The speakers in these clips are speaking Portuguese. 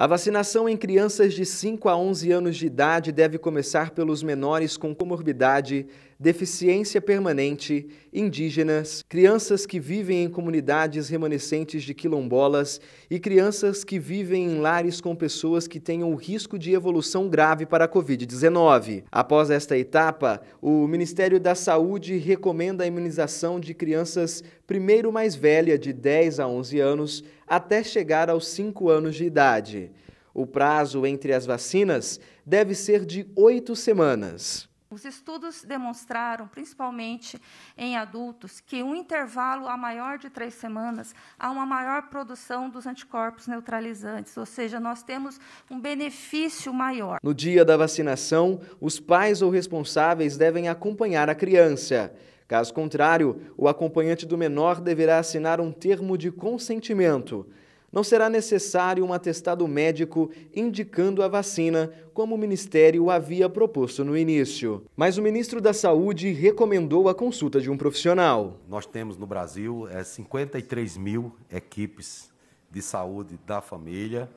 A vacinação em crianças de 5 a 11 anos de idade deve começar pelos menores com comorbidade, deficiência permanente, indígenas, crianças que vivem em comunidades remanescentes de quilombolas e crianças que vivem em lares com pessoas que tenham risco de evolução grave para a Covid-19. Após esta etapa, o Ministério da Saúde recomenda a imunização de crianças primeiro mais velha, de 10 a 11 anos, até chegar aos 5 anos de idade. O prazo entre as vacinas deve ser de oito semanas. Os estudos demonstraram, principalmente em adultos, que um intervalo a maior de três semanas há uma maior produção dos anticorpos neutralizantes, ou seja, nós temos um benefício maior. No dia da vacinação, os pais ou responsáveis devem acompanhar a criança. Caso contrário, o acompanhante do menor deverá assinar um termo de consentimento. Não será necessário um atestado médico indicando a vacina, como o Ministério havia proposto no início. Mas o ministro da Saúde recomendou a consulta de um profissional. Nós temos no Brasil é, 53 mil equipes de saúde da família,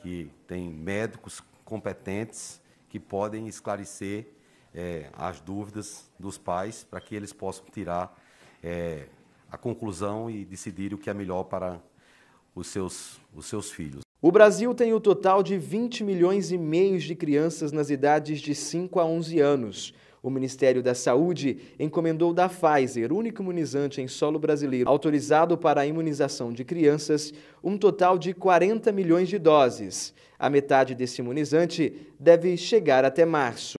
que tem médicos competentes que podem esclarecer é, as dúvidas dos pais para que eles possam tirar é, a conclusão e decidir o que é melhor para os seus, os seus filhos. O Brasil tem o um total de 20 milhões e meio de crianças nas idades de 5 a 11 anos. O Ministério da Saúde encomendou da Pfizer, único imunizante em solo brasileiro autorizado para a imunização de crianças, um total de 40 milhões de doses. A metade desse imunizante deve chegar até março.